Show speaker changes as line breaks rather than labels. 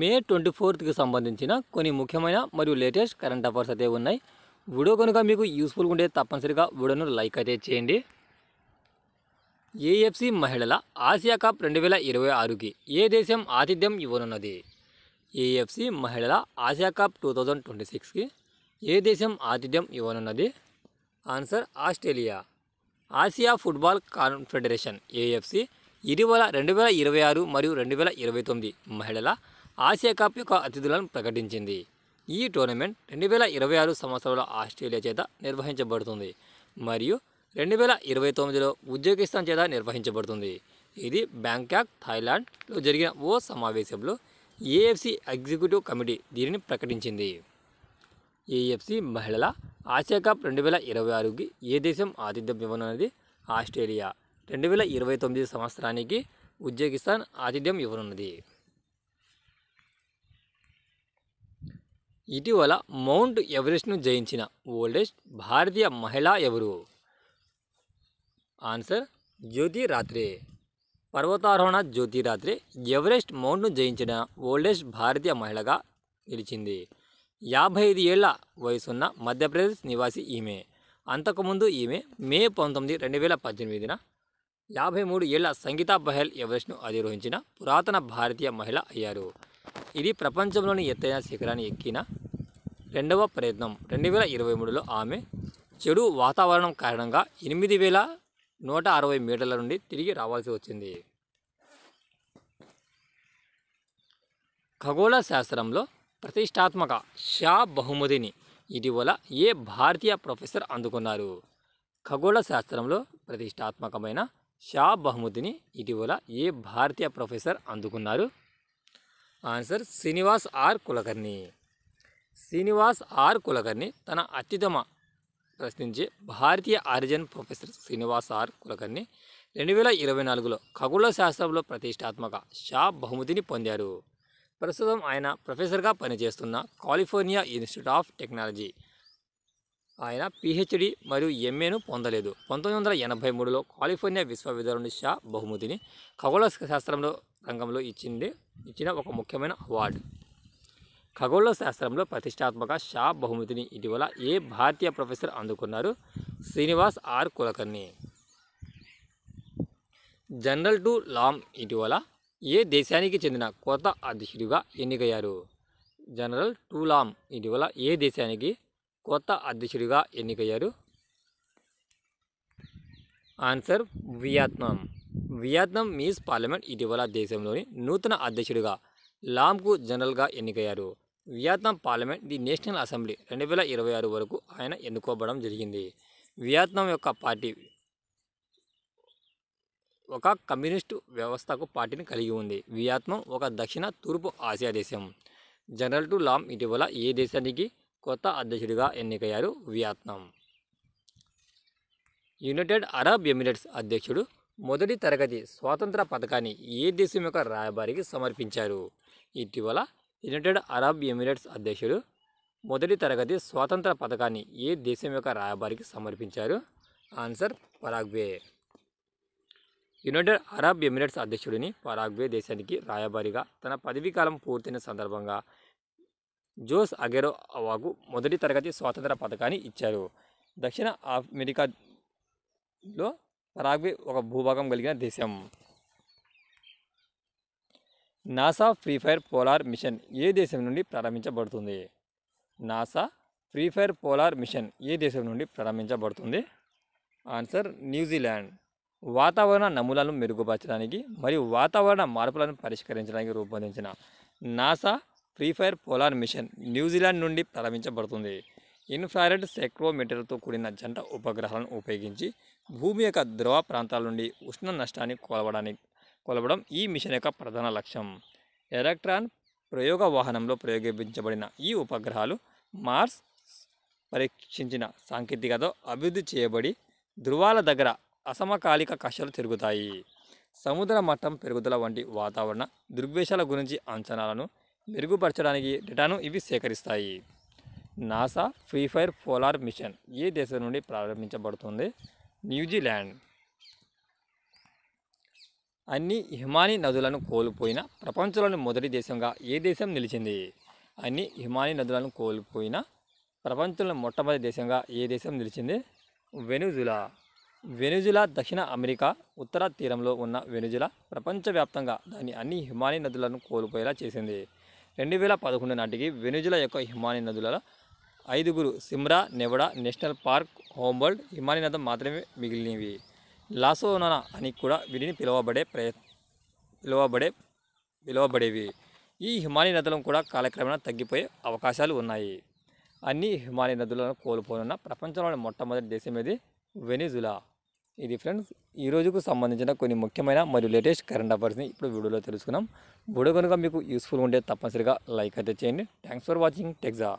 May twenty ఫోర్త్కి సంబంధించిన కొన్ని ముఖ్యమైన మరియు లేటెస్ట్ కరెంట్ అఫేర్స్ అయితే ఉన్నాయి వీడియో కనుక మీకు యూస్ఫుల్గా ఉంటే తప్పనిసరిగా వీడియోను లైక్ అయితే చేయండి ఏఎఫ్సి మహిళల ఆసియా కప్ రెండు వేల ఇరవై ఆరుకి ఏ దేశం ఆతిథ్యం ఇవ్వనున్నది ఏఎఫ్సి మహిళల Asia cup two thousand twenty సిక్స్కి ఏ దేశం ఆతిథ్యం ఇవ్వనున్నది answer Australia Asia football confederation AFC ఇటీవల రెండు వేల ఇరవై ఆరు మరియు రెండు వేల ఇరవై తొమ్మిది మహిళల ఆసియా కప్ యొక్క అతిథులను ప్రకటించింది ఈ టోర్నమెంట్ రెండు వేల ఇరవై ఆరు సంవత్సరంలో ఆస్ట్రేలియా చేత నిర్వహించబడుతుంది మరియు రెండు వేల ఇరవై తొమ్మిదిలో ఉజ్బెకిస్తాన్ చేత నిర్వహించబడుతుంది ఇది బ్యాంకాక్ థాయిలాండ్లో జరిగిన ఓ సమావేశంలో ఏఎఫ్సి ఎగ్జిక్యూటివ్ కమిటీ దీనిని ప్రకటించింది ఏఎఫ్సి మహిళల ఆసియా కప్ రెండు వేల ఇరవై ఆరుకి ఏ దేశం ఆతిథ్యం ఇవ్వనున్నది ఆస్ట్రేలియా రెండు వేల ఇరవై తొమ్మిది సంవత్సరానికి ఉజ్బెకిస్తాన్ ఆతిథ్యం ఇవ్వనున్నది ఇటీవల మౌంట్ ఎవరెస్ట్ను జయించిన ఓల్డెస్ట్ భారతీయ మహిళ ఎవరు ఆన్సర్ జ్యోతి రాత్రే పర్వతారోహణ జ్యోతి రాత్రే ఎవరెస్ట్ మౌంట్ను జయించిన ఓల్డెస్ట్ భారతీయ మహిళగా నిలిచింది యాభై ఐదు ఏళ్ల వయసున్న మధ్యప్రదేశ్ నివాసి ఈమె అంతకుముందు ఈమె మే పంతొమ్మిది రెండు వేల పద్దెనిమిదిన యాభై మూడు ఏళ్ల సంగీతా బహల్ ఎవరెస్ట్ను అధిరోహించిన పురాతన భారతీయ మహిళ అయ్యారు ఇది ప్రపంచంలోని ఎత్తైన శిఖరాన్ని ఎక్కిన రెండవ ప్రయత్నం రెండు వేల ఇరవై మూడులో ఆమె చెడు వాతావరణం కారణంగా ఎనిమిది వేల నూట అరవై మీటర్ల నుండి తిరిగి రావాల్సి వచ్చింది ఖగోళ శాస్త్రంలో ప్రతిష్టాత్మక షా బహుమతిని ఇటీవల ఏ భారతీయ ప్రొఫెసర్ అందుకున్నారు ఖగోళ శాస్త్రంలో ప్రతిష్టాత్మకమైన షా బహుమతిని ఇటీవల ఏ భారతీయ ప్రొఫెసర్ అందుకున్నారు answer Srinivas R Kulkarni Srinivas R Kulkarni తన అత్యుత్తమ ప్రశ్నించే భారతీయ origin professor Srinivas R Kulkarni రెండు వేల ఇరవై నాలుగులో ఖగోళ శాస్త్రంలో ప్రతిష్టాత్మక షా బహుమతిని పొందారు ప్రస్తుతం ఆయన ప్రొఫెసర్గా పనిచేస్తున్న కాలిఫోర్నియా ఇన్స్టిట్యూట్ ఆఫ్ టెక్నాలజీ ఆయన పిహెచ్డి మరియు ఎంఏను పొందలేదు పంతొమ్మిది వందల ఎనభై మూడులో కాలిఫోర్నియా విశ్వవిద్యాలయం షా బహుమతిని ఖగోళ శాస్త్రంలో రంగంలో ఇచ్చింది ఇచ్చిన ఒక ముఖ్యమైన అవార్డు ఖగోళ శాస్త్రంలో ప్రతిష్టాత్మక షా బహుమతిని ఇటీవల ఏ భారతీయ ప్రొఫెసర్ అందుకున్నారు Srinivas R Kulkarni general To Lam ఇటీవల ఏ దేశానికి చెందిన కొత్త అధ్యక్షుడిగా ఎన్నికయ్యారు జనరల్ టూలామ్ ఇటీవల ఏ దేశానికి కొత్త అధ్యక్షుడిగా ఎన్నికయ్యారు ఆన్సర్ వియత్నాం వియత్నాం మీస్ పార్లమెంట్ ఇటీవల దేశంలోని నూతన అధ్యక్షుడిగా లామ్కు జనరల్గా ఎన్నికయ్యారు Vietnam parliament the national assembly రెండు వేల ఇరవై ఆరు వరకు ఆయన ఎన్నుకోవడం జరిగింది వియత్నాం యొక్క పార్టీ ఒక కమ్యూనిస్టు వ్యవస్థకు పార్టీని కలిగి ఉంది వియత్నాం ఒక దక్షిణ తూర్పు ఆసియా దేశం జనరల్ టు లామ్ ఇటీవల ఏ దేశానికి కొత్త అధ్యక్షుడిగా ఎన్నికయ్యారు వియత్నాం యునైటెడ్ అరబ్ ఎమిరేట్స్ అధ్యక్షుడు మొదటి తరగతి స్వాతంత్ర పథకాన్ని ఏ దేశం యొక్క రాయబారికి సమర్పించారు ఇటీవల యునైటెడ్ అరబ్ ఎమిరేట్స్ అధ్యక్షుడు మొదటి తరగతి స్వాతంత్ర పథకాన్ని ఏ దేశం యొక్క రాయబారికి సమర్పించారు answer Paraguay United Arab Emirates అధ్యక్షుడిని పరాగ్వే దేశానికి రాయబారిగా తన పదవీకాలం పూర్తయిన సందర్భంగా జోస్ అగెరో అవాకు మొదటి తరగతి స్వాతంత్ర పథకాన్ని ఇచ్చారు దక్షిణ అమెరికాలో పరాగ్వే ఒక భూభాగం కలిగిన దేశం NASA free fire polar mission ఏ దేశం నుండి ప్రారంభించబడుతుంది NASA free fire polar mission ఏ దేశం నుండి ప్రారంభించబడుతుంది ఆన్సర్ న్యూజిలాండ్ వాతావరణ నమూనాలను మెరుగుపరచడానికి మరియు వాతావరణ మార్పులను పరిష్కరించడానికి రూపొందించిన NASA free fire polar mission న్యూజిలాండ్ నుండి ప్రారంభించబడుతుంది ఇన్ఫ్రారెడ్ సెక్రోమీటర్తో కూడిన జంట ఉపగ్రహాలను ఉపయోగించి భూమి యొక్క ద్రవ ప్రాంతాల నుండి ఉష్ణ నష్టాన్ని కొలవడానికి కొలవడం ఈ మిషన్ యొక్క ప్రధాన లక్ష్యం ఎలక్ట్రాన్ ప్రయోగ వాహనంలో ప్రయోగించబడిన ఈ ఉపగ్రహాలు మార్స్ పరీక్షించిన సాంకేతికతో అభివృద్ధి చేయబడి ధృవాల దగ్గర అసమకాలిక కక్షలు తిరుగుతాయి సముద్ర మట్టం పెరుగుదల వంటి వాతావరణ దుర్వేషాల గురించి అంచనాలను మెరుగుపరచడానికి డేటాను ఇవి సేకరిస్తాయి NASA free fire polar mission ఏ దేశం నుండి ప్రారంభించబడుతుంది న్యూజిలాండ్ అన్ని హిమాని నదులను కోల్పోయిన ప్రపంచంలోని మొదటి దేశంగా ఏ దేశం నిలిచింది అన్ని హిమాని నదులను కోల్పోయిన ప్రపంచంలో మొట్టమొదటి దేశంగా ఏ దేశం నిలిచింది వెనుజులా వెనుజులా దక్షిణ అమెరికా ఉత్తర తీరంలో ఉన్న వెనుజులా ప్రపంచవ్యాప్తంగా దాని అన్ని హిమాని నదులను కోల్పోయేలా చేసింది రెండు వేల పదకొండు నాటికి వెనుజుల యొక్క హిమాని నదులలో ఐదుగురు సిమ్రా నెవడా నేషనల్ పార్క్ హోంవర్ల్డ్ హిమాలయనదం మాత్రమే మిగిలినవి లాసోనా అని కూడా వీటిని పిలువబడే ప్రయ పిలువబడే పిలువబడేవి ఈ హిమాలయ నదులను కూడా కాలక్రమేణా తగ్గిపోయే అవకాశాలు ఉన్నాయి అన్ని హిమాలయ నదులను కోల్పోనున్న ప్రపంచంలోని మొట్టమొదటి దేశం ఏది వెనిజులా ఇది ఫ్రెండ్స్ ఈ రోజుకు సంబంధించిన కొన్ని ముఖ్యమైన మరియు లేటెస్ట్ కరెంట్ అఫైర్స్ని ఇప్పుడు వీడియోలో తెలుసుకున్నాం వీడియో కనుక మీకు యూస్ఫుల్ ఉంటే తప్పనిసరిగా లైక్ అయితే చేయండి థ్యాంక్స్ ఫర్ వాచింగ్ టెక్జా